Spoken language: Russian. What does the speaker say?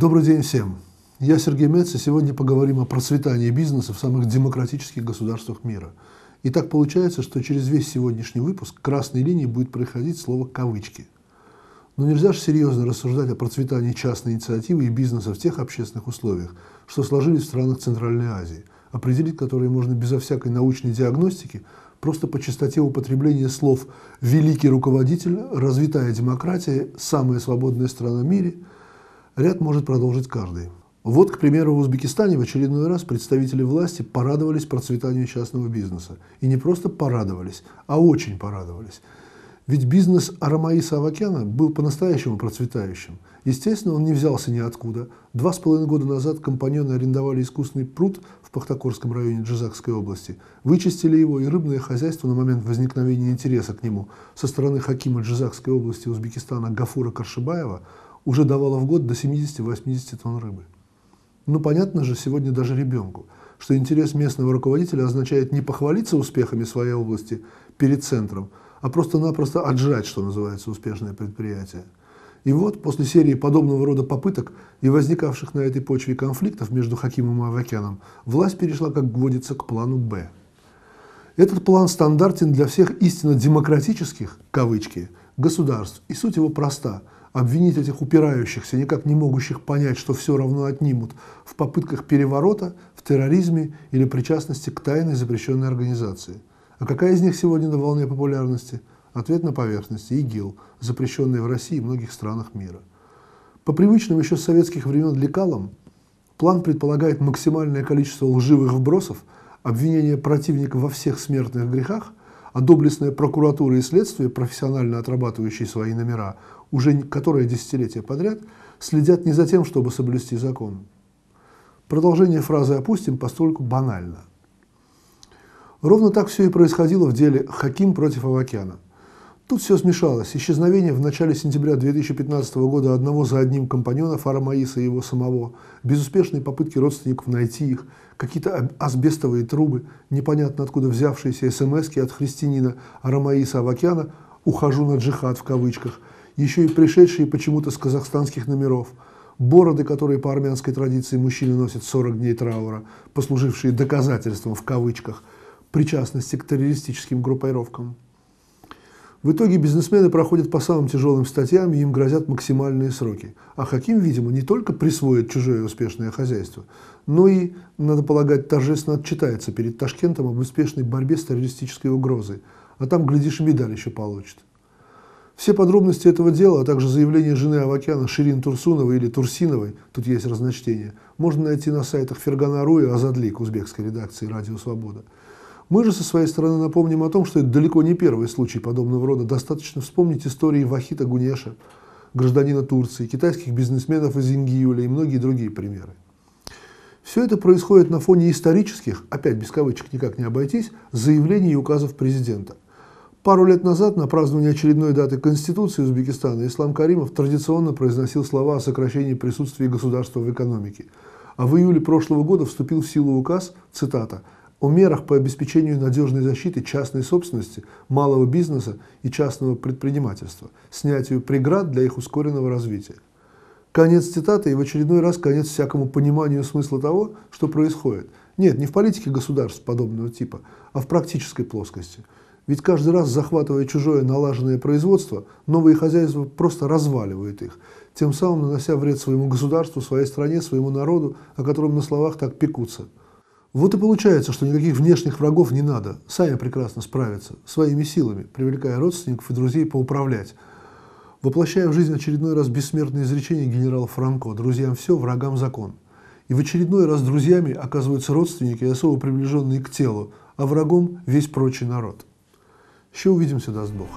Добрый день всем. Я Сергей Мец, и сегодня поговорим о процветании бизнеса в самых демократических государствах мира. И так получается, что через весь сегодняшний выпуск красной линией будет проходить слово «кавычки». Но нельзя же серьезно рассуждать о процветании частной инициативы и бизнеса в тех общественных условиях, что сложились в странах Центральной Азии, определить которые можно безо всякой научной диагностики, просто по частоте употребления слов «великий руководитель», «развитая демократия», «самая свободная страна в мире», Ряд может продолжить каждый. Вот, к примеру, в Узбекистане в очередной раз представители власти порадовались процветанию частного бизнеса. И не просто порадовались, а очень порадовались. Ведь бизнес Арамаиса Авакяна был по-настоящему процветающим. Естественно, он не взялся ниоткуда. Два с половиной года назад компаньоны арендовали искусственный пруд в Пахтакорском районе Джизакской области, вычистили его, и рыбное хозяйство на момент возникновения интереса к нему со стороны Хакима Джизакской области Узбекистана Гафура Каршибаева – уже давала в год до 70-80 тонн рыбы. Ну, понятно же сегодня даже ребенку, что интерес местного руководителя означает не похвалиться успехами своей области перед центром, а просто-напросто отжать, что называется, успешное предприятие. И вот после серии подобного рода попыток и возникавших на этой почве конфликтов между Хакимом и Авакяном, власть перешла, как гвоздится, к плану «Б». Этот план стандартен для всех истинно демократических, кавычки, государств. И суть его проста. Обвинить этих упирающихся, никак не могущих понять, что все равно отнимут, в попытках переворота, в терроризме или причастности к тайной запрещенной организации. А какая из них сегодня на волне популярности? Ответ на поверхности – ИГИЛ, запрещенный в России и многих странах мира. По привычным еще с советских времен лекалам, план предполагает максимальное количество лживых вбросов, обвинение противника во всех смертных грехах а доблестная прокуратура и следствие, профессионально отрабатывающие свои номера, уже которое десятилетие подряд, следят не за тем, чтобы соблюсти закон. Продолжение фразы «опустим» постольку банально. Ровно так все и происходило в деле «Хаким против Авакяна». Тут все смешалось. Исчезновение в начале сентября 2015 года одного за одним компаньона Фарамаиса и его самого, безуспешные попытки родственников найти их, какие-то асбестовые трубы, непонятно откуда взявшиеся смс от христианина Арамаиса Авакяна «Ухожу на джихад» в кавычках, еще и пришедшие почему-то с казахстанских номеров, бороды, которые по армянской традиции мужчины носят 40 дней траура, послужившие «доказательством» в кавычках, причастности к террористическим группировкам. В итоге бизнесмены проходят по самым тяжелым статьям, и им грозят максимальные сроки. А Хаким, видимо, не только присвоит чужое успешное хозяйство, но и, надо полагать, торжественно отчитается перед Ташкентом об успешной борьбе с террористической угрозой. А там, глядишь, медаль еще получит. Все подробности этого дела, а также заявление жены Авакяна Ширин Турсуновой или Турсиновой, тут есть разночтение, можно найти на сайтах Фергана Руи Азадлик узбекской редакции «Радио Свобода». Мы же со своей стороны напомним о том, что это далеко не первый случай подобного рода. Достаточно вспомнить истории Вахита Гунеша, гражданина Турции, китайских бизнесменов из Ингиюля и многие другие примеры. Все это происходит на фоне исторических, опять без кавычек никак не обойтись, заявлений и указов президента. Пару лет назад на празднование очередной даты Конституции Узбекистана Ислам Каримов традиционно произносил слова о сокращении присутствия государства в экономике. А в июле прошлого года вступил в силу указ, цитата, о мерах по обеспечению надежной защиты частной собственности, малого бизнеса и частного предпринимательства, снятию преград для их ускоренного развития. Конец цитаты и в очередной раз конец всякому пониманию смысла того, что происходит. Нет, не в политике государств подобного типа, а в практической плоскости. Ведь каждый раз, захватывая чужое налаженное производство, новые хозяева просто разваливают их, тем самым нанося вред своему государству, своей стране, своему народу, о котором на словах так пекутся. Вот и получается, что никаких внешних врагов не надо. Сами прекрасно справятся, своими силами, привлекая родственников и друзей поуправлять. Воплощая в жизнь очередной раз бессмертное изречение генерала Франко «Друзьям все, врагам закон». И в очередной раз друзьями оказываются родственники особо приближенные к телу, а врагом весь прочий народ. Еще увидимся, даст Бог.